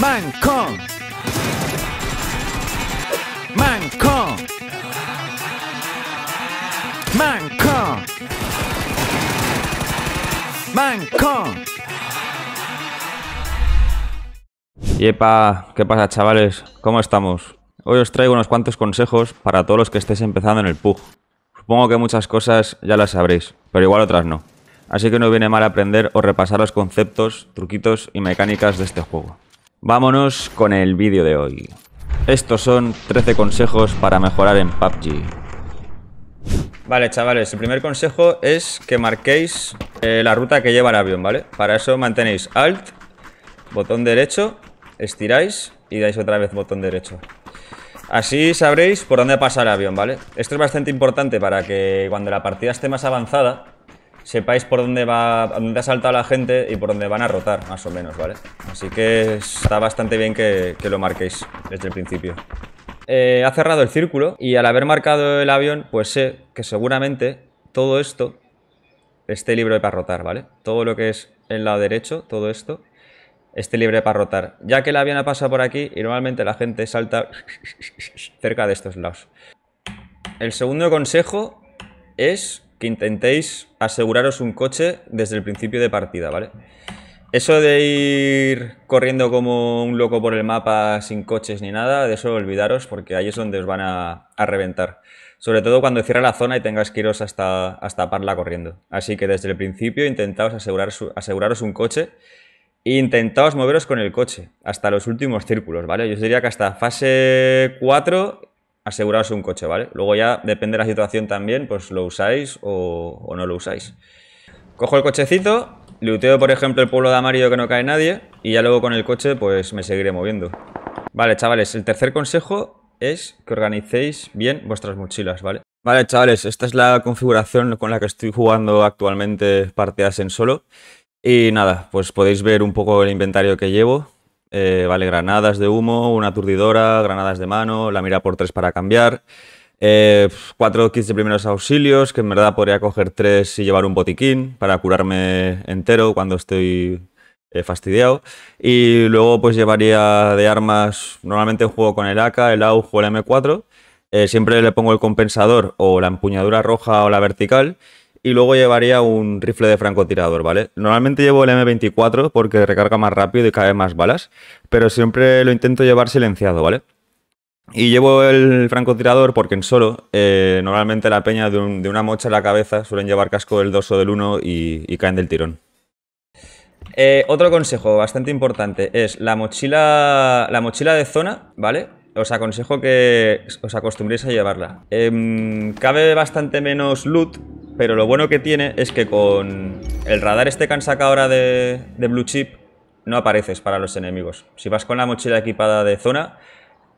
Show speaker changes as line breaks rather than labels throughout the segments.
Mancón. Mancón. Mancón. Mancón. Yepa, ¿qué pasa chavales? ¿Cómo estamos? Hoy os traigo unos cuantos consejos para todos los que estéis empezando en el PUG. Supongo que muchas cosas ya las sabréis, pero igual otras no. Así que no viene mal aprender o repasar los conceptos, truquitos y mecánicas de este juego. Vámonos con el vídeo de hoy. Estos son 13 consejos para mejorar en PUBG. Vale, chavales, el primer consejo es que marquéis eh, la ruta que lleva el avión, ¿vale? Para eso mantenéis Alt, botón derecho, estiráis y dais otra vez botón derecho. Así sabréis por dónde pasa el avión, ¿vale? Esto es bastante importante para que cuando la partida esté más avanzada, sepáis por dónde va, ha saltado la gente y por dónde van a rotar, más o menos, ¿vale? Así que está bastante bien que, lo marquéis desde el principio. Eh, ha cerrado el círculo y al haber marcado el avión, pues sé que seguramente todo esto esté libre para rotar, ¿vale? Todo lo que es el lado derecho, todo esto, esté libre para rotar. Ya que el avión ha pasado por aquí y normalmente la gente salta cerca de estos lados. El segundo consejo es que intentéis aseguraros un coche desde el principio de partida, ¿vale? Eso de ir corriendo como un loco por el mapa sin coches ni nada, de eso olvidaros porque ahí es donde os van a, reventar. Sobre todo cuando cierra la zona y tengáis que iros hasta, Parla corriendo. Así que desde el principio intentaos asegurar aseguraros un coche e intentaos moveros con el coche hasta los últimos círculos, ¿vale? Yo os diría que hasta fase 4 asegurarse un coche, ¿vale? Luego ya depende de la situación también, pues lo usáis o, no lo usáis. Cojo el cochecito, Luteo, por ejemplo, el pueblo de amarillo que no cae nadie y ya luego con el coche pues me seguiré moviendo. Vale, chavales, el tercer consejo es que organicéis bien vuestras mochilas, ¿vale? Vale, chavales, esta es la configuración con la que estoy jugando actualmente partidas en solo. Y nada, pues podéis ver un poco el inventario que llevo. Eh, vale, granadas de humo, una aturdidora, granadas de mano, la mira por tres para cambiar. 4 eh, cuatro kits de primeros auxilios, que en verdad podría coger tres y llevar un botiquín para curarme entero cuando estoy eh, fastidiado. Y luego pues llevaría de armas, normalmente juego con el AK, el AUG o el M4. siempre le pongo el compensador o la empuñadura roja o la vertical y luego llevaría un rifle de francotirador, ¿vale? Normalmente llevo el M24 porque recarga más rápido y cae más balas, pero siempre lo intento llevar silenciado, ¿vale? Y llevo el francotirador porque en solo, eh, normalmente la peña de, una mocha en la cabeza suelen llevar casco del 2 o del 1 y, caen del tirón. Eh, otro consejo bastante importante es la mochila, la mochila de zona, ¿vale? Os aconsejo que os acostumbréis a llevarla. Em, cabe bastante menos loot pero lo bueno que tiene es que con el radar este que han ahora de, Blue Chip, no apareces para los enemigos. Si vas con la mochila equipada de zona,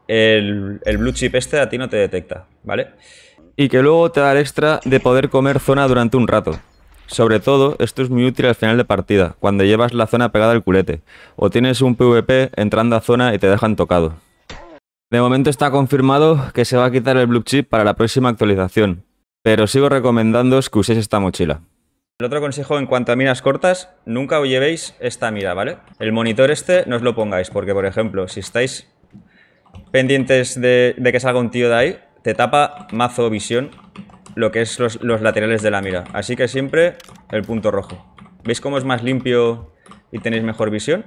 el, el, blue chip este a ti no te detecta, ¿vale? Y que luego te da el extra de poder comer zona durante un rato. Sobre todo, esto es muy útil al final de partida, cuando llevas la zona pegada al culete, o tienes un PvP entrando a zona y te dejan tocado. De momento está confirmado que se va a quitar el blue chip para la próxima actualización, pero sigo recomendando que uséis esta mochila. El otro consejo en cuanto a minas cortas, nunca os llevéis esta mira, ¿vale? El monitor este no os lo pongáis, porque por ejemplo, si estáis pendientes de, que salga un tío de ahí, te tapa mazo visión lo que es los, los laterales de la mira. Así que siempre el punto rojo. ¿Veis cómo es más limpio y tenéis mejor visión?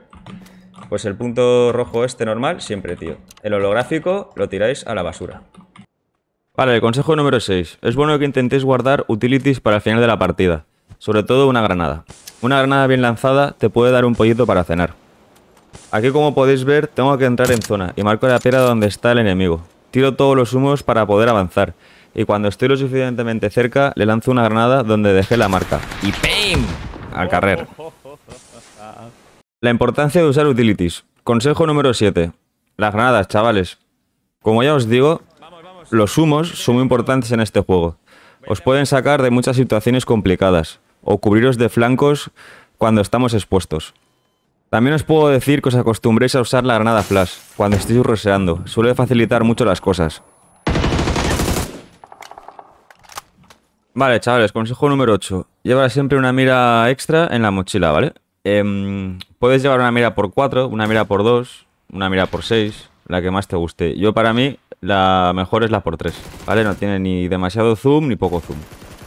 Pues el punto rojo este normal siempre, tío. El holográfico lo tiráis a la basura. Vale, el consejo número 6. Es bueno que intentéis guardar utilities para el final de la partida, sobre todo una granada. Una granada bien lanzada te puede dar un pollito para cenar. Aquí como podéis ver, tengo que entrar en zona y marco la piedra donde está el enemigo. Tiro todos los humos para poder avanzar y cuando estoy lo suficientemente cerca le lanzo una granada donde dejé la marca. Y PIM Al carrer. La importancia de usar utilities. Consejo número 7. Las granadas, chavales. Como ya os digo, los humos son muy importantes en este juego. Os pueden sacar de muchas situaciones complicadas o cubriros de flancos cuando estamos expuestos. También os puedo decir que os acostumbréis a usar la granada flash cuando estéis roseando. Suele facilitar mucho las cosas. Vale, chavales, consejo número 8. Lleva siempre una mira extra en la mochila, ¿vale? Em, puedes llevar una mira por 4, una mira por 2, una mira por 6, la que más te guste. Yo para mí la mejor es la por 3, ¿vale? No tiene ni demasiado zoom ni poco zoom.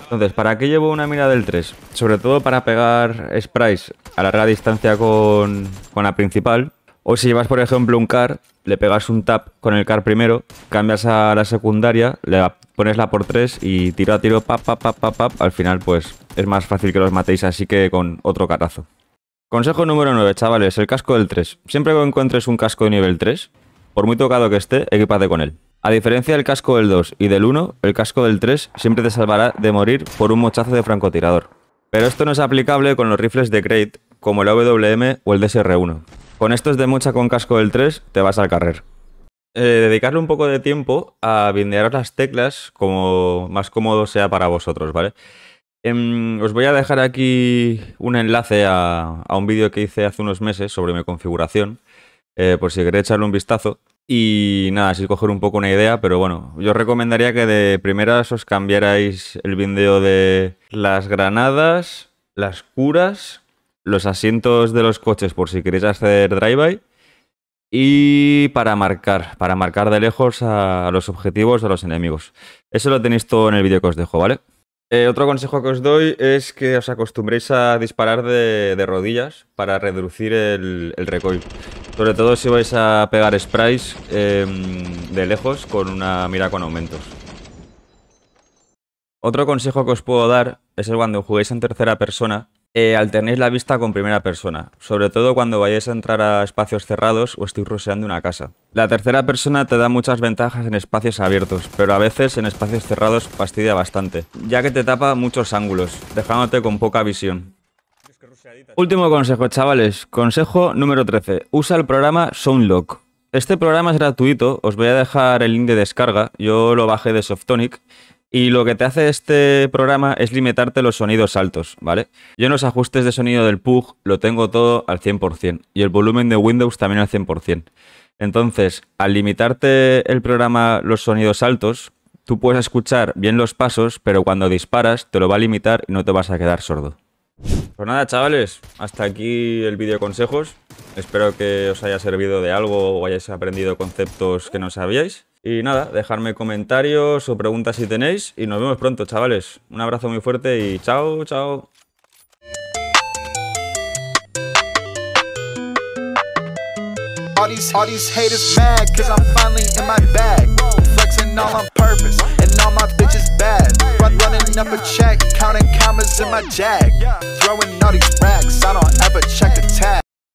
Entonces, ¿para qué llevo una mira del 3? Sobre todo para pegar sprays a larga distancia con, la principal. O si llevas, por ejemplo, un car, le pegas un tap con el car primero, cambias a la secundaria, le pones la por 3 y tiro a tiro, pap, pap, pap, pap, pap. Al final, pues, es más fácil que los matéis así que con otro catazo. Consejo número 9, chavales, el casco del 3. Siempre que encuentres un casco de nivel 3, por muy tocado que esté, equipate con él. A diferencia del casco del 2 y del 1, el casco del 3 siempre te salvará de morir por un mochazo de francotirador. Pero esto no es aplicable con los rifles de Crate, como el AWM o el DSR-1. Con estos de mucha con casco del 3, te vas al carrer. Eh, dedicarle un poco de tiempo a bindear las teclas como más cómodo sea para vosotros, ¿vale? Em, os voy a dejar aquí un enlace a, un vídeo que hice hace unos meses sobre mi configuración, eh, por si queréis echarle un vistazo. Y nada, así coger un poco una idea, pero bueno, yo recomendaría que de primeras os cambiarais el vídeo de las granadas, las curas, los asientos de los coches por si queréis hacer drive-by y para marcar, para marcar de lejos a los objetivos, a los enemigos. Eso lo tenéis todo en el vídeo que os dejo, ¿vale? Eh, otro consejo que os doy es que os acostumbréis a disparar de, rodillas para reducir el, el recoil. Sobre todo si vais a pegar sprites em, de lejos con una mira con aumentos. Otro consejo que os puedo dar es el cuando juguéis en tercera persona, eh, alternéis la vista con primera persona, sobre todo cuando vayáis a entrar a espacios cerrados o estéis roseando una casa. La tercera persona te da muchas ventajas en espacios abiertos, pero a veces en espacios cerrados fastidia bastante, ya que te tapa muchos ángulos, dejándote con poca visión. Último consejo, chavales. Consejo número 13. Usa el programa SoundLock. Este programa es gratuito. Os voy a dejar el link de descarga. Yo lo bajé de Softonic. Y lo que te hace este programa es limitarte los sonidos altos, ¿vale? Yo en los ajustes de sonido del PUG lo tengo todo al 100% y el volumen de Windows también al 100%. Entonces, al limitarte el programa los sonidos altos, tú puedes escuchar bien los pasos, pero cuando disparas te lo va a limitar y no te vas a quedar sordo. Pues nada, chavales, hasta aquí el vídeo consejos. Espero que os haya servido de algo o hayáis aprendido conceptos que no sabíais. Y nada, dejadme comentarios o preguntas si tenéis y nos vemos pronto, chavales. Un abrazo muy fuerte y chao, chao. flexing all on purpose, and all my bitches bad. Run running up a check, counting commas in my jag, throwing all these racks. I don't ever check the tag.